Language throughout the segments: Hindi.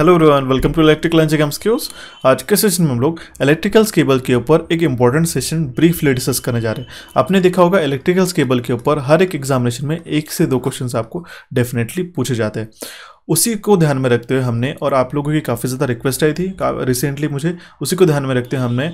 Hello everyone welcome to electrical and MCQs आज के सेशन में हम लोग इलेक्ट्रिकल्स केबल के ऊपर एक इंपॉर्टेंट सेशन ब्रीफली डिस्कस करने जा रहे हैं आपने देखा होगा इलेक्ट्रिकल्स केबल के ऊपर हर एक एग्जामिनेशन में एक से दो क्वेश्चन आपको डेफिनेटली पूछे जाते हैं उसी को ध्यान में रखते हुए हमने और आप लोगों की काफ़ी ज़्यादा रिक्वेस्ट आई थी रिसेंटली मुझे उसी को ध्यान में रखते हुए हमने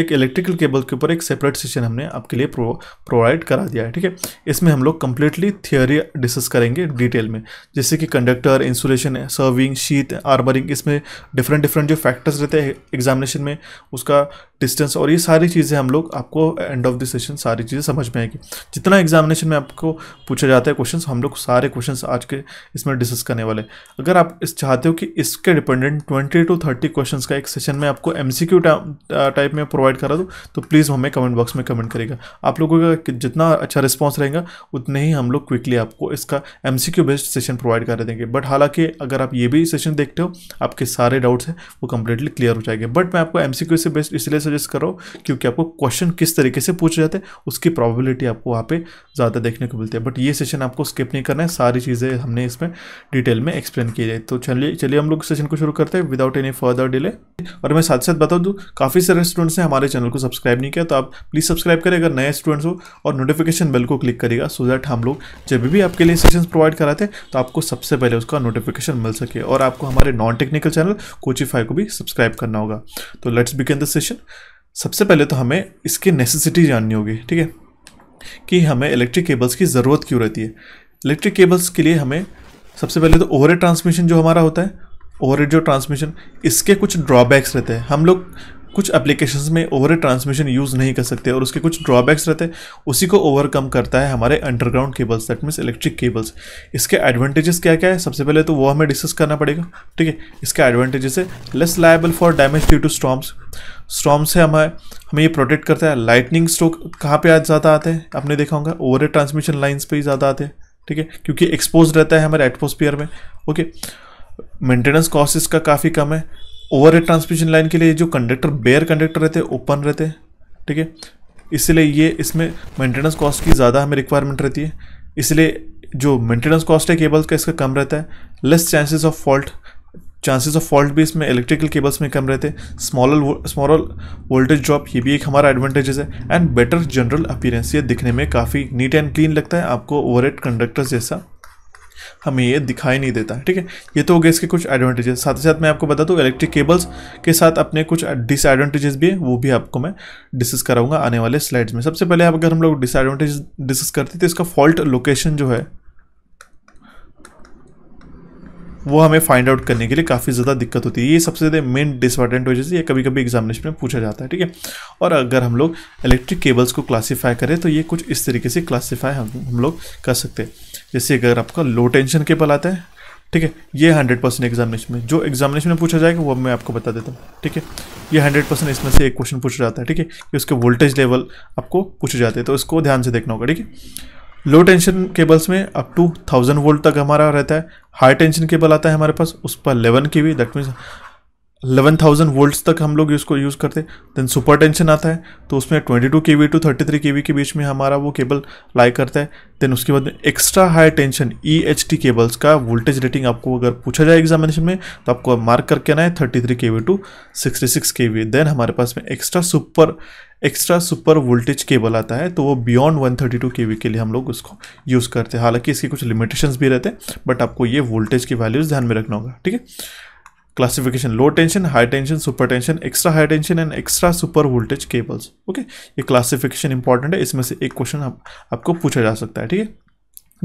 एक इलेक्ट्रिकल केबल के ऊपर एक सेपरेट सेशन हमने आपके लिए प्रोवाइड करा दिया है ठीक है इसमें हम लोग कम्प्लीटली थियोरी डिस्कस करेंगे डिटेल में जैसे कि conductor insulation serving sheath armouring इसमें डिफरेंट डिफरेंट जो फैक्टर्स रहते हैं एग्जामिनेशन में उसका डिस्टेंस और ये सारी चीज़ें हम लोग आपको एंड ऑफ द सेशन सारी चीज़ें समझ में आएगी जितना एग्जामिनेशन में आपको पूछा जाता है क्वेश्चन हम लोग सारे क्वेश्चन आज के इसमें डिस्कस करने वाले अगर आप इस चाहते हो कि इसके dependent twenty two thirty question का एक सेशन में आपको एम सी क्यू टाइप में प्रोवाइड करा दूँ तो प्लीज़ हमें कमेंट बॉक्स में कमेंट करेगा आप लोगों का जितना अच्छा रिस्पॉन्स रहेगा उतने ही हम लोग क्विकली आपको इसका M C Q based session provide कर देंगे बट हालांकि अगर आप ये भी सेशन देखते हो आपके सारे डाउट्स हैं वो कंप्लीटली क्लियर हो जाएंगे बट मैं आपको एम सी क्यू से बेस्ड इसलिए सजेस्ट कर रहा हूँ क्योंकि आपको क्वेश्चन किस तरीके से पूछे जाते हैं उसकी प्रॉबिलिटी आपको वहाँ पे ज़्यादा देखने को मिलती है बट ये सेशन आपको स्किप नहीं करना है सारी चीज़ें हमने इसमें डिटेल में एक्सप्लेन की जाए तो चलिए चलिए हम लोग सेशन को शुरू करते हैं विदाउट एनी फर्दर डिले और मैं साथ साथ बता दूँ काफ़ी सारे स्टूडेंट्स ने हमारे चैनल को सब्सक्राइब नहीं किया तो आप प्लीज़ सब्सक्राइब करें अगर नए स्टूडेंट्स हो और नोटिफिकेशन बेल को क्लिक करेगा सो दैट हम लोग जब भी आपके लिए सेशन प्रोवाइड कराते हैं तो आपको सबसे पहले उसका नोटिफिकेशन मिल सके और आपको हमारे नॉन टेक्निकल चैनल कोचिफाई को भी सब्सक्राइब करना होगा तो लेट्स बिगिन द सेशन सबसे पहले तो हमें इसकी नेसेसिटी जाननी होगी ठीक है कि हमें इलेक्ट्रिक केबल्स की ज़रूरत क्यों रहती है इलेक्ट्रिक केबल्स के लिए हमें सबसे पहले तो ओवर ट्रांसमिशन जो हमारा होता है ओवर जो ट्रांसमिशन इसके कुछ ड्रॉबैक्स रहते हैं हम लोग कुछ एप्लीकेशंस में ओवर ट्रांसमिशन यूज़ नहीं कर सकते और उसके कुछ ड्रॉबैक्स रहते हैं उसी को ओवरकम करता है हमारे underground cables that means electric cables इसके एडवांटेजेस क्या क्या है सबसे पहले तो वो हमें डिस्कस करना पड़ेगा ठीक है इसके एडवांटेजेस है less liable for damage due to storms storm से हमें हमें ये प्रोटेक्ट करता है लाइटनिंग स्ट्रोक कहाँ पर आज ज़्यादा आते हैं आपने देखा होगा ओवर ट्रांसमिशन लाइन्स पर ही ज़्यादा आते हैं ठीक है क्योंकि एक्सपोज रहता है हमारे एटमोसफियर में ओके मेंटेनेंस कॉस्ट इसका काफ़ी कम है ओवर ट्रांसमिशन लाइन के लिए जो कंडक्टर बेयर कंडक्टर रहते हैं ओपन रहते हैं ठीक है इसलिए ये इसमें मेंटेनेंस कॉस्ट की ज़्यादा हमें रिक्वायरमेंट रहती है इसलिए जो मेंटेनेंस कॉस्ट है केबल्स का इसका कम रहता है less chances of fault chances of fault भी इसमें इलेक्ट्रिकल केबल्स में कम रहते हैं स्मॉल स्मॉल वोल्टेज ड्रॉप ये भी एक हमारा एडवांटेजेस है एंड बेटर जनरल अपीयरेंस ये दिखने में काफ़ी नीट एंड क्लीन लगता है आपको ओवर कंडक्टर्स जैसा हमें ये दिखाई नहीं देता है ठीक है ये तो हो गया इसके कुछ एडवांटेजेस साथ ही साथ मैं आपको बता दूँ इलेक्ट्रिक केबल्स के साथ अपने कुछ डिसएडवांटेजेस भी है वो भी आपको मैं डिस्कस कराऊंगा आने वाले स्लाइड्स में सबसे पहले अगर हम लोग डिसएडवांटेज डिस्कस करते तो इसका फॉल्ट लोकेशन जो है वो हमें फाइंड आउट करने के लिए काफ़ी ज़्यादा दिक्कत होती है ये सबसे ज़्यादा मेन से ये कभी कभी एग्जामिनेशन में पूछा जाता है ठीक है और अगर हम लोग इलेक्ट्रिक केबल्स को क्लासीफाई करें तो ये कुछ इस तरीके से क्लासीफाई हम हम लोग कर सकते हैं जैसे अगर आपका लो टेंशन केबल आता है ठीक है ये हंड्रेड परसेंट एग्जामिनेशन में जो एग्जामिनेशन में पूछा जाएगा वो मैं आपको बता देता हूँ ठीक है ये हंड्रेड परसेंट इसमें से एक क्वेश्चन पूछा जाता है ठीक है कि उसके वोल्टेज लेवल आपको पूछे जाते हैं तो इसको ध्यान से देखना होगा ठीक है लो टेंशन केबल्स में अप टू थाउजेंड वोल्ट तक हमारा रहता है हाई टेंशन केबल आता है हमारे पास उस पर eleven K V that means 11,000 thousand volt तक हम लोग इसको यूज़ करते देन सुपर टेंशन आता है तो उसमें 22 के वी टू थ्री के के बीच में हमारा वो केबल लाई करता है देन उसके बाद extra high tension E H T cables का वोल्टेज रेटिंग आपको अगर पूछा जाए एग्जामिनेशन में तो आपको मार्क करके आना है three K V to six K then हमारे पास में extra super extra super voltage cable आता है तो वो बियॉन्ड 132 टू के लिए हम लोग उसको यूज़ करते हैं हालांकि इसके कुछ लिमिटेशंस भी रहते हैं बट आपको ये वोल्टेज की वैल्यूज़ ध्यान में रखना होगा ठीक है classification low tension high tension super tension extra high tension and extra super voltage cables okay ये क्लासिफिकेशन इंपॉर्टेंट है इसमें से एक क्वेश्चन आप, आपको पूछा जा सकता है ठीक है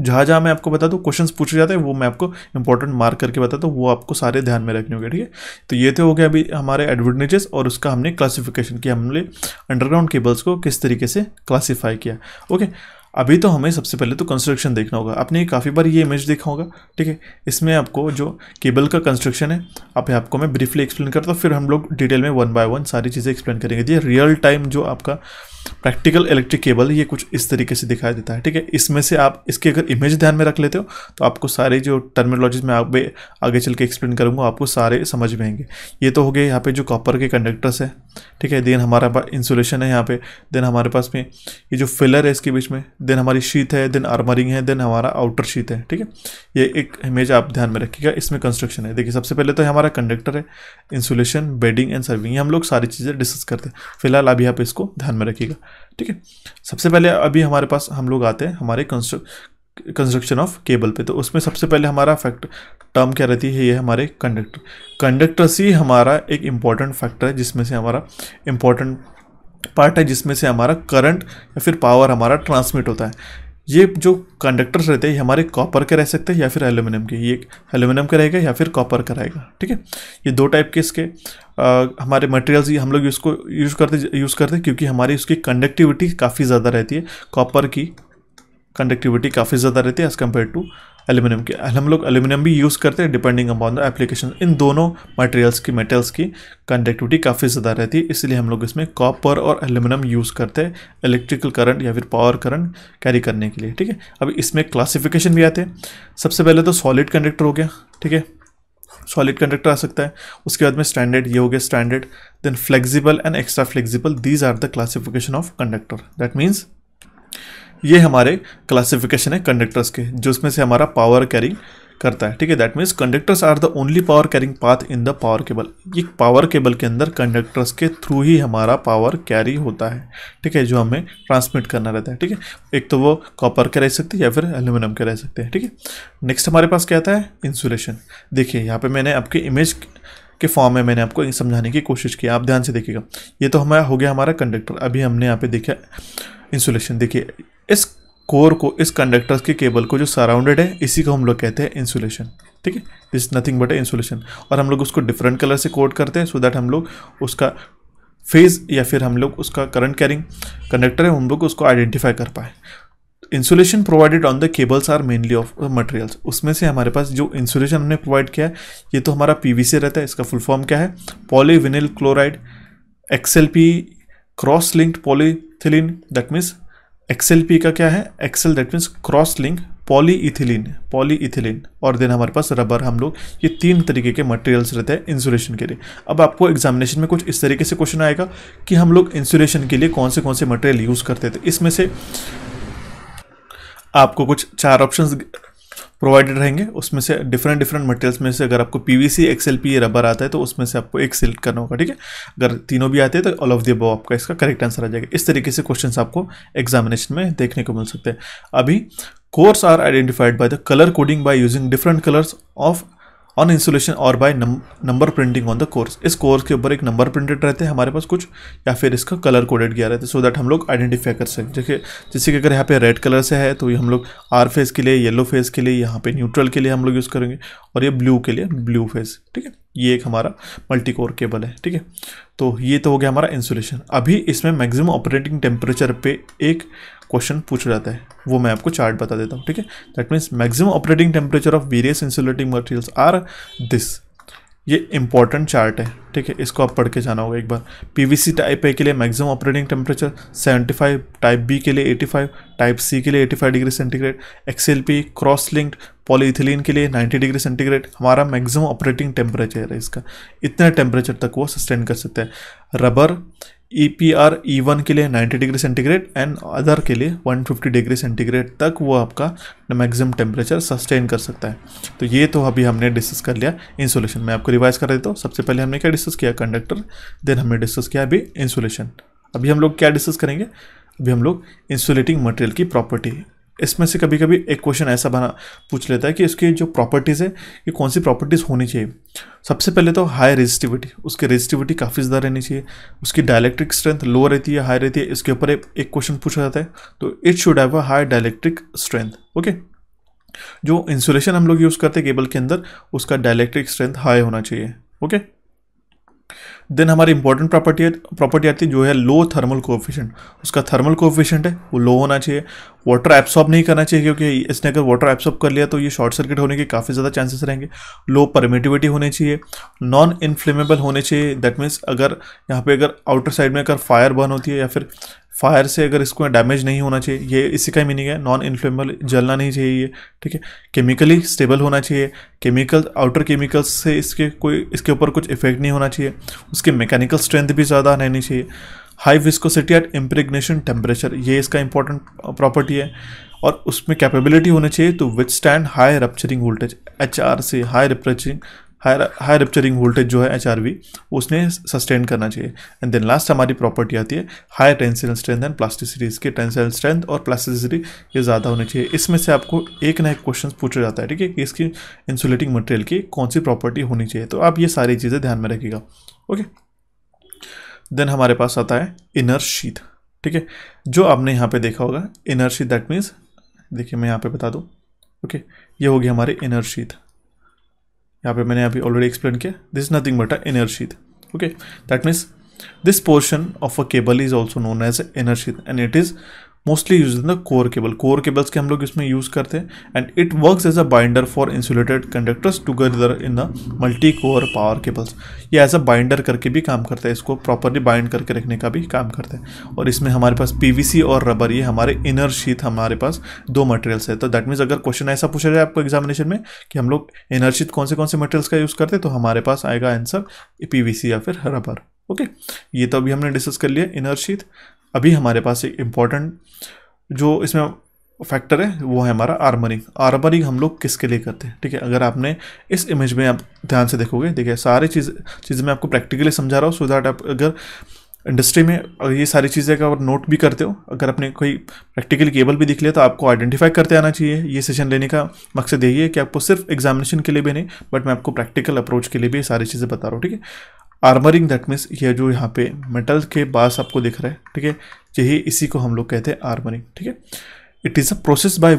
जहाँ जहाँ मैं आपको बता दूँ क्वेश्चन पूछे जाते हैं वो मैं आपको इंपॉर्टेंट मार्क करके बताता हूँ वो आपको सारे ध्यान में रखने होंगे ठीक है तो ये तो हो गए अभी हमारे एडवांटेजेस और उसका हमने क्लासिफिकेशन किया हमने अंडरग्राउंड केबल्स को किस तरीके से क्लासीफाई किया ओके अभी तो हमें सबसे पहले तो कंस्ट्रक्शन देखना होगा आपने काफ़ी बार ये इमेज देखा होगा ठीक है इसमें आपको जो केबल का कंस्ट्रक्शन है आप आपको मैं ब्रीफली एक्सप्लेन करता हूँ फिर हम लोग डिटेल में वन बाय वन सारी चीज़ें एक्सप्लेन करेंगे ये रियल टाइम जो आपका प्रैक्टिकल इलेक्ट्रिक केबल ये कुछ इस तरीके से दिखाई देता है ठीक है इसमें से आप इसके अगर इमेज ध्यान में रख लेते हो तो आपको सारे जो टर्मिनोलॉजीज मैं आप आगे चल के एक्सप्लेन करूँगा आपको सारे समझ में आएंगे ये तो हो गए यहाँ पे जो कॉपर के कंडक्टर्स है ठीक है देन हमारे पास इंसुलेशन है यहाँ पे देन हमारे पास में ये जो फिलर है इसके बीच में देन हमारी शीत है देन आर्मरिंग है देन हमारा आउटर शीत है ठीक है ये एक इमेज आप ध्यान में रखिएगा इसमें कंस्ट्रक्शन है देखिए सबसे पहले तो हमारा कंडक्टर है इंसुलेशन बेडिंग एंड सर्विंग ये हम लोग सारी चीज़ें डिस्कस करते हैं फिलहाल अभी आप इसको ध्यान में रखिएगा ठीक है सबसे पहले अभी हमारे पास हम लोग आते हैं हमारे कंस्ट्रक्शन ऑफ केबल पर तो उसमें सबसे पहले हमारा फैक्ट टर्म क्या रहती है ये हमारे कंडक्टर कंडक्टर सी हमारा एक इम्पॉर्टेंट फैक्टर है जिसमें से हमारा इम्पॉर्टेंट पार्ट है जिसमें से हमारा करंट या फिर पावर हमारा ट्रांसमिट होता है ये जो कंडक्टर्स रहते हैं ये हमारे कॉपर के रह सकते हैं या फिर एल्यूमिनियम के ये एल्यूमिनियम का रहेगा या फिर कॉपर का रहेगा ठीक है ये दो टाइप के इसके आ, हमारे मटेरियल्स ये हम लोग इसको यूज़ करते यूज़ करते हैं क्योंकि हमारी इसकी कंडक्टिविटी काफ़ी ज़्यादा रहती है कॉपर की कंडक्टिविटी काफ़ी ज़्यादा रहती है एज़ कम्पेयर टू एलुमिनियम के हम लोग एलुमिनियम भी यूज़ करते हैं डिपेंडिंग अपॉन द एप्लीकेशन इन दोनों मटेरियल्स की मेटल्स की कंडक्टिविटी काफ़ी ज़्यादा रहती है इसलिए हम लोग इसमें कॉपर और एलुमिनियम यूज़ करते हैं इलेक्ट्रिकल करंट या फिर पावर करंट कैरी करने के लिए ठीक है अब इसमें क्लासिफिकेशन भी आते हैं सबसे पहले तो सॉलिड कंडक्टर हो गया ठीक है सॉलिड कंडक्टर आ सकता है उसके बाद में स्टैंडर्ड ये हो गया standard then flexible and extra flexible these are the classification of conductor that means ये हमारे क्लासिफिकेशन है कंडक्टर्स के जिसमें से हमारा पावर कैरिंग करता है ठीक है that means conductors are the only power carrying path in the power cable ये पावर केबल के अंदर कंडक्टर्स के थ्रू ही हमारा पावर कैरी होता है ठीक है जो हमें ट्रांसमिट करना रहता है ठीक है एक तो वो कॉपर के रह सकते हैं या फिर एल्यूमिनियम के रह सकते हैं ठीक है नेक्स्ट हमारे पास क्या आता है इंसुलेशन देखिए यहाँ पर मैंने आपकी इमेज के फॉर्म में मैंने आपको समझाने की कोशिश की आप ध्यान से देखिएगा ये तो हमारा हो गया हमारा कंडक्टर अभी हमने यहाँ पे देखा इंसुलेशन देखिए इस कोर को इस कंडक्टर के केबल को जो सराउंडेड है इसी को हम लोग कहते हैं इंसुलेशन ठीक है this nothing but a insulation और हम लोग उसको डिफरेंट कलर से कोड करते हैं सो दैट हम लोग उसका फेज़ या फिर हम लोग उसका करंट कैरिंग कंडक्टर है हम लोग उसको आइडेंटिफाई कर पाए insulation provided on the cables are mainly of materials उसमें से हमारे पास जो इंसुलेशन हमने प्रोवाइड किया है ये तो हमारा पी रहता है इसका फुल फॉर्म क्या है polyvinyl chloride XL cross linked polyethylene that means XL का क्या है XL that means cross link polyethylene polyethylene और देन हमारे पास रबर हम लोग ये तीन तरीके के मटेरियल्स रहते हैं इंसुलेशन के लिए अब आपको एग्जामिनेशन में कुछ इस तरीके से क्वेश्चन आएगा कि हम लोग इंसुलेशन के लिए कौन से कौन से मटेरियल यूज़ करते थे इसमें से आपको कुछ चार ऑप्शंस प्रोवाइडेड रहेंगे उसमें से डिफरेंट डिफरेंट मटेरियल्स में से अगर आपको P V C XL P rubber आता है तो उसमें से आपको एक सिलेक्ट करना होगा ठीक है अगर तीनों भी आते हैं तो ऑल ऑफ द अबव आपका इसका करेक्ट आंसर आ जाएगा इस तरीके से क्वेश्चंस आपको एग्जामिनेशन में देखने को मिल सकते हैं अभी cores are identified by the colour coding by using different colours of on insulation और by number printing on the cores इस कोर्स के ऊपर एक नंबर प्रिंटेड रहते हैं हमारे पास कुछ या फिर इसका कलर कोडेड गया रहता है सो दैट हम लोग आइडेंटिफाई कर सकें जैसे जैसे कि अगर यहाँ पे रेड कलर से है तो ये हम लोग आर फेस के लिए येलो फेस के लिए यहाँ पे न्यूट्रल के लिए हम लोग यूज़ करेंगे और ये ब्लू के लिए ब्लू फेस ठीक है ये एक हमारा मल्टी कोर केबल है ठीक है तो ये तो हो गया हमारा इंसुलेशन अभी इसमें मैक्सिमम ऑपरेटिंग टेम्परेचर पे एक क्वेश्चन पूछा जाता है वो मैं आपको चार्ट बता देता हूँ ठीक है that means maximum operating temperature of various insulating materials are this ये इंपॉर्टेंट चार्ट है ठीक है इसको आप पढ़ के जाना होगा एक बार पीवीसी टाइप ए के लिए maximum operating temperature 75 type B के लिए 85 टाइप सी के लिए 85 degree centigrade XLP cross linked polyethylene के लिए 90 डिग्री सेंटीग्रेड हमारा मैक्सिमम ऑपरेटिंग टेम्परेचर है इसका इतने टेम्परेचर तक वो सस्टेन कर सकते हैं rubber E P R E one के लिए 90 डिग्री सेंटीग्रेड एंड अदर के लिए 150 डिग्री सेंटीग्रेड तक वो आपका मैक्सिमम टेम्परेचर सस्टेन कर सकता है तो ये तो अभी हमने डिस्कस कर लिया इंसुलेशन मैं आपको रिवाइज कर देता हूँ सबसे पहले हमने क्या डिस्कस किया कंडक्टर देन हमने डिस्कस किया अभी इंसुलेशन अभी हम लोग क्या डिस्कस करेंगे अभी हम लोग इंसुलेटिंग मटेरियल की प्रॉपर्टी इसमें से कभी कभी एक क्वेश्चन ऐसा बना पूछ लेता है कि इसकी जो प्रॉपर्टीज़ है ये कौन सी प्रॉपर्टीज़ होनी चाहिए सबसे पहले तो हाई रेजिस्टिविटी उसकी रेजिस्टिविटी काफ़ी ज़्यादा रहनी चाहिए उसकी डायलैक्ट्रिक स्ट्रेंथ लो रहती है हाई रहती है इसके ऊपर एक क्वेश्चन पूछा जाता है तो it should have a high dielectric strength okay जो इंसुलेशन हम लोग यूज़ करते हैं केबल के अंदर उसका डायलैक्ट्रिक स्ट्रेंथ हाई होना चाहिए ओके देन हमारी इंपॉर्टेंट प्रॉपर्टी प्रॉपर्टी आती है जो है लो थर्मल कोफिशेंट उसका थर्मल कोफिशेंट है वो लो होना चाहिए वाटर एब्सॉर्ब नहीं करना चाहिए क्योंकि इसने अगर वाटर एब्सॉर्ब कर लिया तो ये शॉर्ट सर्किट होने के काफ़ी ज़्यादा चांसेस रहेंगे लो परमिटिविटी होनी चाहिए नॉन इन्फ्लेमेबल होने चाहिए दैट मीन्स अगर यहाँ पे अगर आउटर साइड में अगर फायर बर्न होती है या फिर फायर से अगर इसको डैमेज नहीं होना चाहिए ये इसी का मीनिंग है नॉन इन्फ्लेमेबल जलना नहीं चाहिए ये ठीक है केमिकली स्टेबल होना चाहिए केमिकल आउटर केमिकल्स से इसके कोई इसके ऊपर कुछ इफेक्ट नहीं होना चाहिए उसकी मैकेनिकल स्ट्रेंथ भी ज़्यादा रहनी चाहिए high viscosity at impregnation temperature ये इसका इंपॉर्टेंट प्रॉपर्टी uh, है और उसमें कैपेबिलिटी होनी चाहिए तो which stand high rupturing voltage H R से high rupturing high rupturing voltage जो है एच आर वी उसने सस्टेन करना चाहिए एंड देन लास्ट हमारी प्रॉपर्टी आती है high tensile strength and plasticity इसके टेंसिल स्ट्रेंथ और प्लास्टिसिटी ये ज़्यादा होनी चाहिए इसमें से आपको एक ना एक क्वेश्चन पूछा जाता है ठीक है कि इसकी इंसुलेटिंग मटेरियल की कौन सी प्रॉपर्टी होनी चाहिए तो आप ये सारी चीज़ें ध्यान में रखिएगा ओके देन हमारे पास आता है इनर शीत ठीक है जो आपने यहाँ पे देखा होगा इनर शीत दैट मीन्स देखिए मैं यहाँ पे बता दूँ ओके ये होगी हमारे इनर शीत यहाँ पे मैंने अभी ऑलरेडी एक्सप्लेन किया this is nothing but a inner sheath okay that means this portion of a cable is also known as inner sheath and it is mostly use in the core cable core cables के हम लोग इसमें यूज़ करते हैं and it works as a binder for insulated conductors together in the multi core power cables ये एज अ बाइंडर करके भी काम करता है इसको प्रॉपरली बाइंड करके रखने का भी काम करते हैं और इसमें हमारे पास पीवीसी और रबर ये हमारे इनर शीत हमारे पास दो मटेरियल्स है तो दैट मीन्स अगर क्वेश्चन ऐसा पूछा जाए आपको एग्जामिनेशन में कि हम लोग इनर शीत कौन से कौन से मटेरियल्स का यूज़ करते हैं तो हमारे पास आएगा आंसर पीवीसी या फिर रबर ओके ये तो अभी हमने डिस्कस कर लिया इनर शीत अभी हमारे पास एक इम्पॉर्टेंट जो इसमें फैक्टर है वो है हमारा आर्मरिंग आर्मरिंग हम लोग किसके लिए करते हैं ठीक है अगर आपने इस इमेज में आप ध्यान से देखोगे देखिए सारी चीज़ चीज़ें मैं आपको प्रैक्टिकली समझा रहा हूँ सो दैट आप अगर इंडस्ट्री में अगर ये सारी चीज़ें अगर नोट भी करते हो अगर आपने कोई प्रैक्टिकल केबल भी दिख लिया तो आपको आइडेंटिफाई करते आना चाहिए ये सेशन लेने का मकसद यही है कि आपको सिर्फ एग्जामिनेशन के लिए भी नहीं बट मैं आपको प्रैक्टिकल अप्रोच के लिए भी ये सारी चीज़ें बता रहा हूँ ठीक है आर्मरिंग दैट मीन्स ये जो यहाँ पे मेटल के बास आपको दिख रहा है ठीक है यही इसी को हम लोग कहते हैं आर्मरिंग ठीक है it is a process by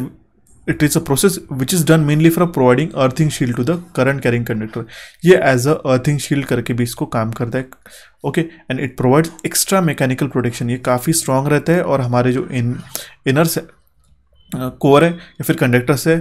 it is a process which is done mainly for providing earthing shield to the current carrying conductor ये एज अ अर्थिंग शील्ड करके भी इसको काम करता है okay and it provides extra mechanical protection ये काफ़ी स्ट्रांग रहता है और हमारे जो इन इनर्स कोर है या फिर कंडक्टर से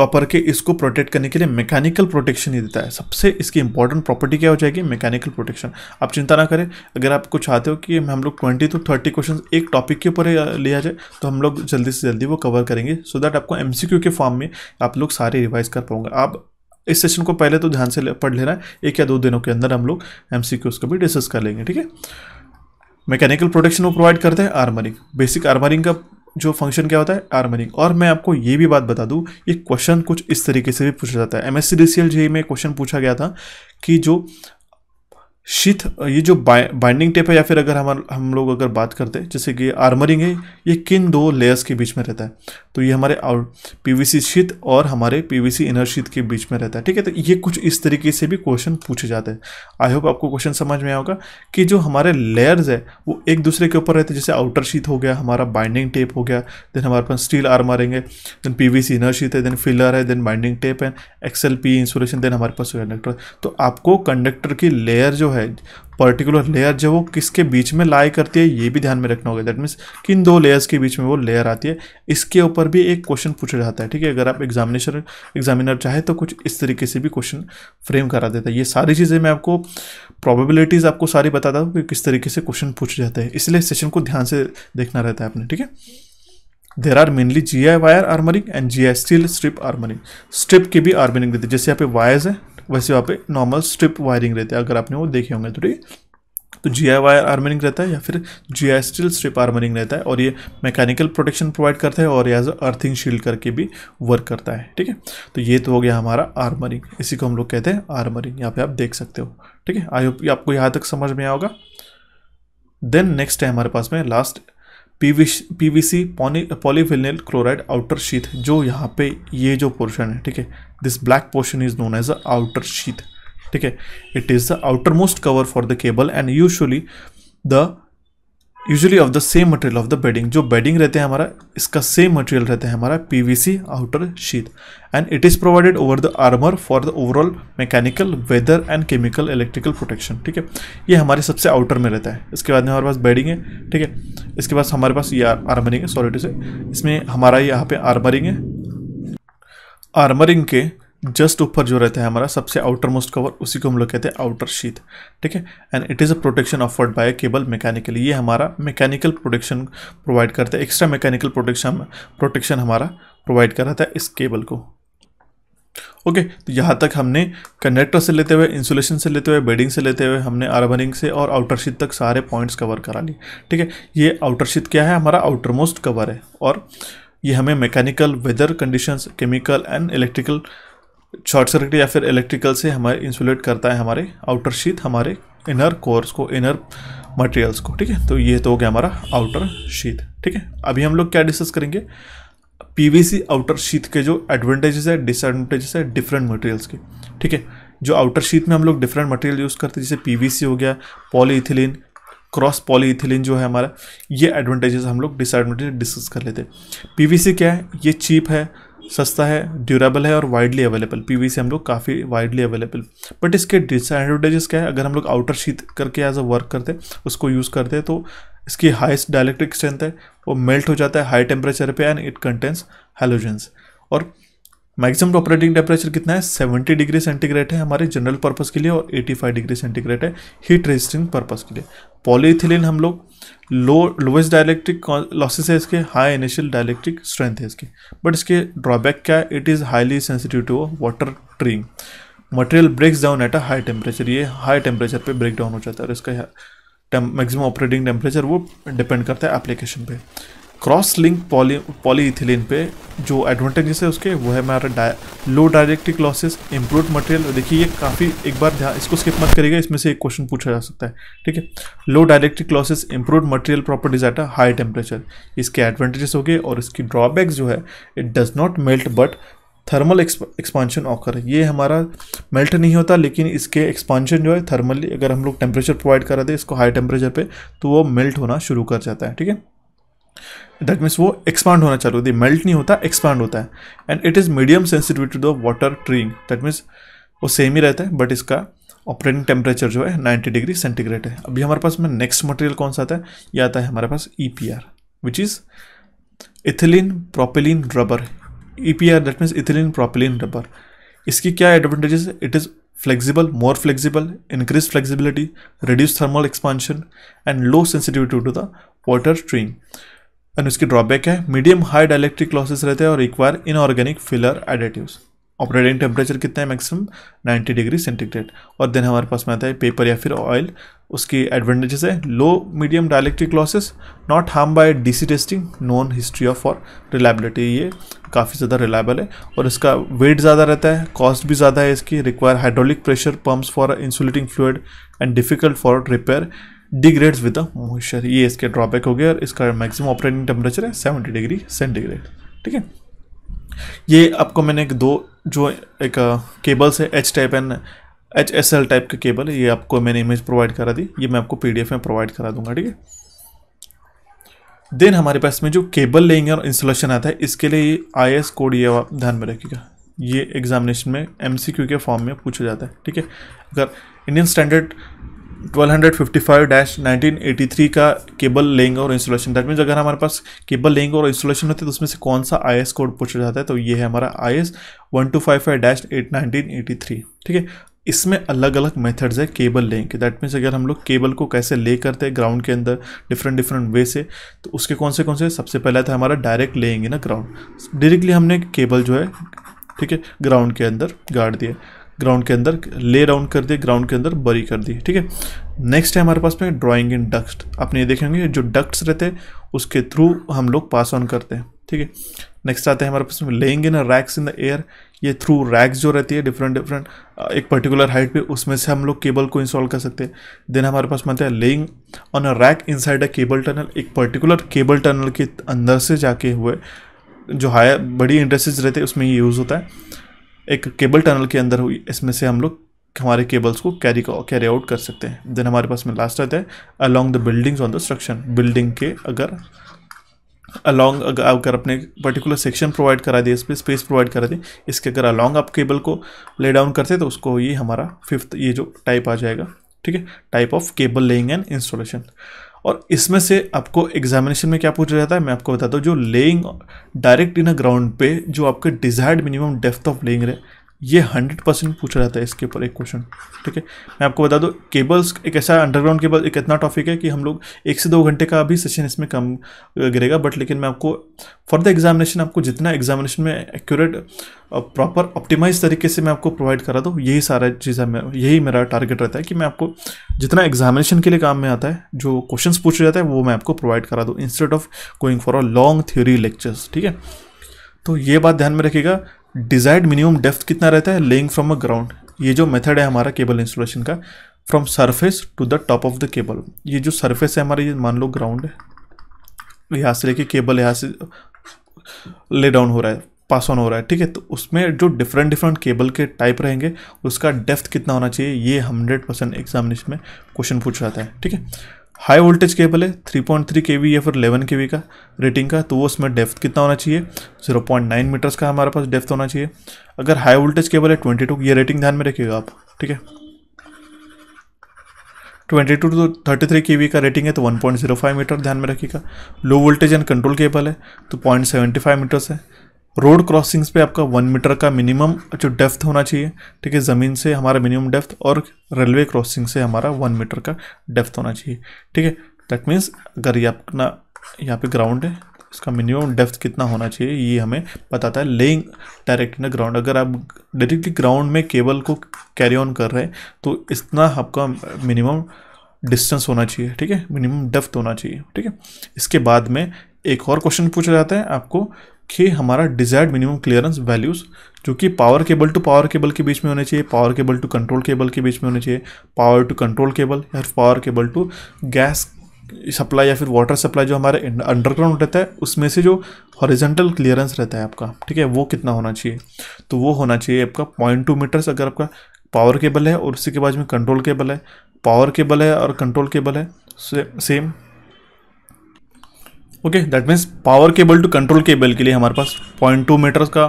कॉपर के इसको प्रोटेक्ट करने के लिए मैकेनिकल प्रोटेक्शन ही देता है सबसे इसकी इंपॉर्टेंट प्रॉपर्टी क्या हो जाएगी मैकेनिकल प्रोटेक्शन आप चिंता ना करें अगर आप कुछ चाहते हो कि हम लोग ट्वेंटी टू थर्टी क्वेश्चन एक टॉपिक के ऊपर लिया जाए तो हम लोग जल्दी से जल्दी वो कवर करेंगे सो so दैट आपको एम के फॉर्म में आप लोग सारे रिवाइज कर पाऊंगे आप इस सेशन को पहले तो ध्यान से पढ़ लेना है एक या दो दिनों के अंदर हम लोग एम को भी डिस्कस कर लेंगे ठीक है मैकेनिकल प्रोटेक्शन वो प्रोवाइड करते हैं आर्मरिंग बेसिक आर्मरिंग का जो फंक्शन क्या होता है हार्मनिक और मैं आपको ये भी बात बता दूँ ये क्वेश्चन कुछ इस तरीके से भी पूछा जाता है एम एस में क्वेश्चन पूछा गया था कि जो शीथ ये जो बाइंडिंग टेप है या फिर अगर हम हम लोग अगर बात करते हैं जैसे कि आर्मरिंग है ये किन दो लेयर्स के बीच में रहता है तो ये हमारे आउट सी शीत और हमारे पी सी इनर शीत के बीच में रहता है ठीक है तो ये कुछ इस तरीके से भी क्वेश्चन पूछे जाते हैं आई होप आपको क्वेश्चन समझ में आएगा कि जो हमारे लेयर्स है वो एक दूसरे के ऊपर रहते हैं जैसे आउटर शीत हो गया हमारा बाइंडिंग टेप हो गया देन हमारे पास स्टील आर्मरिंग है then P V inner sheath है देन फिलर है देन बाइंडिंग टेप है एक्सएल पी इंसुलेशन देन हमारे पास कंडक्टर तो आपको कंडक्टर की लेयर जो है पर्टिकुलर लेयर जो वो किसके बीच में लाई करती है ये भी ध्यान में रखना होगा दैट मीन्स किन दो लेयर्स के बीच में वो लेयर आती है इसके ऊपर भी एक क्वेश्चन पूछा जाता है ठीक है अगर आप एग्जामिनेशन एग्जामिनर चाहे तो कुछ इस तरीके से भी क्वेश्चन फ्रेम करा देता है ये सारी चीज़ें मैं आपको प्रॉबिलिटीज़ आपको सारी बताता हूँ कि किस तरीके से क्वेश्चन पूछे जाते हैं इसलिए सेशन को ध्यान से देखना रहता है आपने ठीक है there are mainly G I wire armouring and G I steel strip armouring strip की भी आर्मरिंग देते हैं जैसे यहाँ पे वायर्स है वैसे वहाँ पे नॉर्मल स्ट्रिप वायरिंग रहती है अगर आपने वो देखे होंगे तो ठीक तो जी आई वायर आर्मरिंग रहता है या फिर G I steel strip armouring रहता है और ये मैकेनिकल प्रोटेक्शन प्रोवाइड करता है और एज अर्थिंग शील्ड करके भी वर्क करता है ठीक है तो ये तो हो गया हमारा आर्मरिंग इसी को हम लोग कहते हैं आर्मरिंग यहाँ पे आप देख सकते हो ठीक है आई होप आपको यहाँ तक समझ में आया होगा देन नेक्स्ट है हमारे पास में last PVC polyphenyl chloride outer sheath जो यहाँ पे ये जो पोर्शन है ठीक है this black portion is known as a outer sheath ठीक है it is the outer most cover for the cable and usually the usually of the same material of the bedding जो बेडिंग रहते हैं हमारा इसका सेम मटेरियल रहता है हमारा PVC outer sheath and it is provided over the armour for the overall mechanical weather and chemical electrical protection ठीक है ये हमारे सबसे आउटर में रहता है इसके बाद में हमारे पास बेडिंग है ठीक है इसके बाद हमारे पास ये आर्मरिंग है सॉरी टू से इसमें हमारा यहाँ पे आर्मरिंग है आर्मरिंग के जस्ट ऊपर जो रहता है हमारा सबसे आउटर मोस्ट कवर उसी को हम लोग कहते हैं आउटर शीत ठीक है and it is a protection offered by cable mechanically ये हमारा मैकेनिकल प्रोटेक्शन प्रोवाइड करता है एक्स्ट्रा मैकेनिकल प्रोटेक्शन प्रोटेक्शन हमारा प्रोवाइड कराता है इस केबल को ओके okay, तो यहाँ तक हमने कंडक्टर से लेते हुए इंसुलेशन से लेते हुए बेडिंग से लेते हुए हमने आर्बनिंग से और आउटर शीत तक सारे पॉइंट्स कवर करा लिए ठीक है ये आउटर शीत क्या है हमारा आउटर मोस्ट कवर है और ये हमें mechanical weather conditions chemical and electrical short circuit या फिर इलेक्ट्रिकल से हमारे इंसुलेट करता है हमारे आउटर शीत हमारे इनर कोर्स को इनर मटेरियल्स को ठीक है तो ये तो हो गया हमारा आउटर शीत ठीक है अभी हम लोग क्या डिस्कस करेंगे पीवीसी आउटर शीत के जो एडवांटेजेस है डिसएडवांटेजेस है डिफरेंट मटेरियल्स के ठीक है जो आउटर शीत में हम लोग डिफरेंट मटेरियल यूज़ करते हैं जैसे पी हो गया पॉलीथिलीन क्रॉस पॉलीथिलीन जो है हमारा ये एडवांटेजेस हम लोग डिसएडवांटेज डिस्कस कर लेते हैं पी क्या है ये चीप है सस्ता है ड्यूरेबल है और वाइडली अवेलेबल पी से हम लोग काफ़ी वाइडली अवेलेबल बट इसके डिसएडवांटेजेस क्या है अगर हम लोग आउटर शीत करके एज अ वर्क करते उसको यूज़ करते तो इसकी हाइस्ट डायलेक्ट्रिक स्ट्रेंथ है वो मेल्ट हो जाता है हाई टेम्परेचर पे एंड इट कंटेंस हेलोजेंस और मैक्सिमम ऑपरेटिंग टेम्परेचर कितना है 70 डिग्री सेंटीग्रेड है हमारे जनरल पर्पस के लिए और 85 डिग्री सेंटीग्रेड है हीट रेजिस्टिंग पर्पस के लिए पॉलीथिलीन हम लोग लो लोएस्ट डायलैक्ट्रिक लॉसेस है इसके हाई इनिशियल डायलैक्ट्रिक स्ट्रेंथ है इसके बट इसके ड्रॉबैक क्या है it is highly sensitive to water treeing material breaks down at a high temperature ये हाई टेम्परेचर पे ब्रेक डाउन हो जाता है और इसका मैक्सिमम ऑपरेटिंग टेम्परेचर वो डिपेंड करता है एप्लीकेशन पे क्रॉस लिंक पॉली पॉलीइथिलीन पे जो एडवांटेजेस है उसके वो है हमारा डाय, low dielectric losses improve material देखिए ये काफ़ी एक बार ध्यान इसको स्किप मत करिएगा इसमें से एक क्वेश्चन पूछा जा सकता है ठीक है low dielectric losses improve material properties at a high temperature इसके एडवांटेजेस हो गए और इसकी ड्रॉबैक्स जो है it does not melt but thermal expansion occur ये हमारा मेल्ट नहीं होता लेकिन इसके एक्सपांशन जो है थर्मली अगर हम लोग टेम्परेचर प्रोवाइड करा दे इसको हाई टेम्परेचर पर तो वो मेल्ट होना शुरू कर जाता है ठीक है दैट मीन्स वो एक्सपांड होना चालू होती है मेल्ट नहीं होता एक्सपांड होता है and it is medium sensitive to the water treeing that means वो सेम ही रहता है बट इसका ऑपरेटिंग टेम्परेचर जो है 90 डिग्री सेंटीग्रेड है अभी हमारे पास में नेक्स्ट मटेरियल कौन सा आता है ये आता है हमारे पास E P R which is ethylene propylene rubber E P R that means ethylene propylene rubber इसकी क्या एडवांटेजेस है it is flexible more flexible increase flexibility reduce thermal expansion and low sensitivity to the water stream. And उसकी ड्रॉबैक है मीडियम हाई डायलेक्ट्रिक लॉसेस रहते हैं और require inorganic filler additives operating temperature कितना है मैक्सिमम 90 डिग्री सेंटीग्रेड और देन हमारे पास में आता है पेपर या फिर ऑयल उसकी एडवांटेजेस है low medium dielectric losses not harm by DC testing non history of for reliability ये काफ़ी ज़्यादा रिलायबल है और इसका वेट ज़्यादा रहता है कॉस्ट भी ज़्यादा है इसकी require hydraulic pressure pumps for insulating fluid and difficult for repair degrades with the moisture ये इसके ड्रॉबैक हो गया और इसका मैक्सिमम ऑपरेटिंग टेम्परेचर है सेवेंटी डिग्री सेंटीग्रेड ठीक है ये आपको मैंने एक दो जो एक केबल्स है H type and H S L type के केबल है ये आपको मैंने इमेज प्रोवाइड करा दी ये मैं आपको पीडीएफ में प्रोवाइड करा दूंगा ठीक है देन हमारे पास में जो केबल लेंगे और इंस्टॉलेशन आता है इसके लिए आई एस कोड ये आप ध्यान में रखिएगा ये एग्जामिनेशन में एम सी क्यू के फॉर्म में पूछा जाता है ठीक है अगर इंडियन स्टैंडर्ड 1255-1983 का केबल लेंग और इंस्टॉलेशन दैट मीन्स अगर हमारे पास केबल लेंग और इंस्टॉलेशन होते है तो उसमें से कौन सा आई कोड पूछा जाता है तो ये है हमारा I S one two five five dash eight nineteen eighty three ठीक है इसमें अलग अलग मेथड्स है केबल लेंग के दैट मीन्स अगर हम लोग केबल को कैसे ले करते हैं ग्राउंड के अंदर डिफरेंट डिफरेंट वे से तो उसके कौन से कौन से सबसे पहला था हमारा डायरेक्ट लेंगे ना ग्राउंड डायरेक्टली हमने केबल जो है ठीक है ग्राउंड के अंदर गाड़ दिया ग्राउंड के अंदर ले राउंड कर दिए ग्राउंड के अंदर बरी कर दी ठीक है नेक्स्ट है हमारे पास में ड्राइंग इन डक्ट आपने ये देखेंगे जो डक्ट्स रहते हैं उसके थ्रू हम लोग पास ऑन करते हैं ठीक है नेक्स्ट आते हैं हमारे पास में laying in racks in the air ये थ्रू रैक्स जो रहती है डिफरेंट डिफरेंट एक पर्टिकुलर हाइट पे उसमें से हम लोग केबल को इंस्टॉल कर सकते हैं देन हमारे पास में हैं है laying on a rack inside a cable tunnel एक पर्टिकुलर केबल टनल के अंदर से जाके हुए जो हायर बड़ी इंडस्ट्रीज रहते हैं उसमें ये यूज़ होता है एक केबल टनल के अंदर हुई इसमें से हम लोग हमारे केबल्स को कैरी कैरी आउट कर सकते हैं देन हमारे पास में लास्ट रहता है along the buildings on the construction building के अगर अलॉन्ग अगर, अगर अपने पर्टिकुलर सेक्शन प्रोवाइड करा दिए इस पर स्पेस प्रोवाइड करा दें इसके अगर अलॉन्ग आप केबल को ले डाउन करते तो उसको ये हमारा फिफ्थ ये जो टाइप आ जाएगा ठीक है type of cable laying and installation और इसमें से आपको एग्जामिनेशन में क्या पूछा जाता है मैं आपको बताता हूँ जो laying direct in a ground पे जो आपके desired minimum depth of laying रहे ये हंड्रेड परसेंट पूछा जाता है इसके ऊपर एक क्वेश्चन ठीक है मैं आपको बता दूँ केबल्स एक ऐसा अंडरग्राउंड केबल एक इतना टॉपिक है कि हम लोग एक से दो घंटे का भी सेशन इसमें कम गिरेगा बट लेकिन मैं आपको फॉर द एग्जामिनेशन आपको जितना एग्जामिनेशन में एक्यूरेट प्रॉपर ऑप्टिमाइज तरीके से मैं आपको प्रोवाइड करा दूँ यही सारा चीज़ है यही मेरा टारगेट रहता है कि मैं आपको जितना एग्जामिनेशन के लिए काम में आता है जो क्वेश्चन पूछे जाते हैं वो मैं आपको प्रोवाइड करा दूँ instead of going for a long theory lectures ठीक है तो ये बात ध्यान में रखिएगा डिजायर्ड मिनिमम डेफ्थ कितना रहता है लेइंग फ्रॉम अ ग्राउंड ये जो मेथड है हमारा केबल इंस्टॉलेशन का from surface to the top of the cable ये जो सरफेस है हमारा ये मान लो ग्राउंड है यहाँ से लेके केबल यहाँ से ले डाउन हो रहा है पास ऑन हो रहा है ठीक है तो उसमें जो डिफरेंट डिफरेंट केबल के टाइप रहेंगे उसका डेफ्थ कितना होना चाहिए ये हंड्रेड परसेंट एग्जामिनेशन में क्वेश्चन पूछ रहा है ठीक है हाई वोल्टेज केबल है 3.3 पॉइंट थ्री या फिर 11 के का रेटिंग का तो वो उसमें डेफ्थ कितना होना चाहिए 0.9 मीटर्स का हमारे पास डेप्थ होना चाहिए अगर हाई वोल्टेज केबल है 22 ये रेटिंग ध्यान में रखिएगा आप ठीक है 22 टू थर्टी थ्री के का रेटिंग है तो 1.05 मीटर ध्यान में रखिएगा low voltage and control cable है तो फाइव मीटर्स है रोड क्रॉसिंग्स पे आपका वन मीटर का मिनिमम जो डेप्थ होना चाहिए ठीक है ज़मीन से हमारा मिनिमम डेफ्थ और रेलवे क्रॉसिंग से हमारा वन मीटर का डेप्थ होना चाहिए ठीक है दैट मीन्स अगर ये अपना यहाँ पे ग्राउंड है इसका मिनिमम डेफ्थ कितना होना चाहिए ये हमें बताता है laying direct in the ground अगर आप डायरेक्टली ग्राउंड में केबल को कैरी ऑन कर रहे हैं तो इतना आपका मिनिमम डिस्टेंस होना चाहिए ठीक है मिनिमम डेप्थ होना चाहिए ठीक है इसके बाद में एक और क्वेश्चन पूछा जाता है आपको कि हमारा डिजायर्ड मिनिमम क्लियरेंस वैल्यूज़ जो कि power cable to power cable के बीच में होने चाहिए power cable to control cable के बीच में होने चाहिए पावर टू कंट्रोल केबल या power cable to gas supply या फिर वाटर सप्लाई जो हमारे अंडरग्राउंड रहता है उसमें से जो हॉरिजेंटल क्लियरेंस रहता है आपका ठीक है वो कितना होना चाहिए तो वो होना चाहिए आपका पॉइंट टू मीटर्स अगर आपका पावर केबल है और उसी के बाद में कंट्रोल केबल है पावर केबल है और कंट्रोल केबल है से, same okay that means power cable to control cable के लिए हमारे पास पॉइंट टू मीटर्स का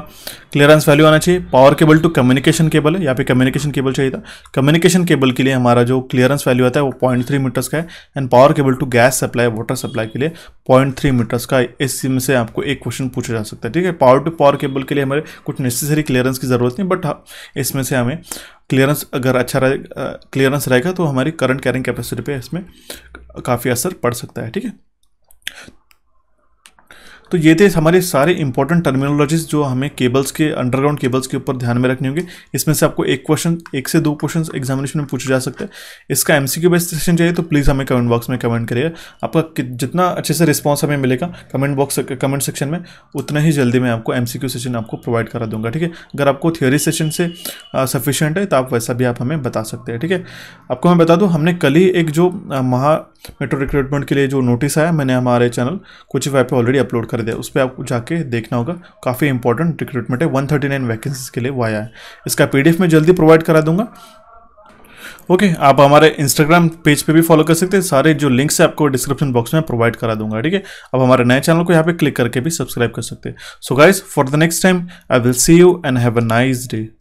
क्लियरेंस वैल्यू आना चाहिए power cable to communication cable है यहाँ पे कम्युनिकेशन केबल चाहिए था कम्युनिकेशन केबल के लिए हमारा जो क्लियरेंस वैल्यू आता है वो पॉइंट थ्री मीटर्स का है and power cable to gas supply water supply के लिए पॉइंट थ्री मीटर्स का इस में से आपको एक क्वेश्चन पूछा जा सकता है ठीक है पावर टू पावर केबल के लिए हमारे कुछ नेसेसरी क्लियरेंस की ज़रूरत नहीं बट हाँ, इसमें से हमें क्लियरेंस अगर अच्छा रहे क्लियरेंस रहेगा तो हमारी करंट कैरिंग कैपेसिटी पर इसमें काफ़ी असर पड़ सकता है ठीक है तो ये थे हमारे सारे इंपॉर्टेंट टर्मिनोलॉजीज जो हमें केबल्स के अंडरग्राउंड केबल्स के ऊपर ध्यान में रखने होंगे इसमें से आपको एक क्वेश्चन एक से दो क्वेश्चन एग्जामिनेशन में पूछे जा सकते हैं इसका एम सी बेस्ट सेशन चाहिए तो प्लीज़ हमें कमेंट बॉक्स में कमेंट करिए आपका जितना अच्छे से रिस्पॉन्स हमें मिलेगा कमेंट बॉक्स कमेंट सेक्शन में उतना ही जल्दी मैं आपको एम सेशन आपको प्रोवाइड करा दूंगा ठीक है अगर आपको थियोरी सेशन से सफिशेंट है तो आप वैसा भी आप हमें बता सकते हैं ठीक है आपको मैं बता दूँ हमने कल ही एक जो महा मेट्रो रिक्रूटमेंट के लिए जो नोटिस आया मैंने हमारे चैनल कुछ वेब पर ऑलरेडी अपलोड कर कर दिया उस पर आपको जाके देखना होगा काफ़ी इंपॉर्टेंट रिक्रूटमेंट है वन थर्टी नाइन वैकेंसीज के लिए वो आया है इसका पीडीएफ मैं जल्दी प्रोवाइड करा दूंगा ओके okay, आप हमारे इंस्टाग्राम पेज पे भी फॉलो कर सकते हैं सारे जो लिंक्स है आपको डिस्क्रिप्शन बॉक्स में प्रोवाइड करा दूंगा ठीक है अब हमारे नए चैनल को यहाँ पे क्लिक करके भी सब्सक्राइब कर सकते हैं so guys for the next time I will see you and have a nice day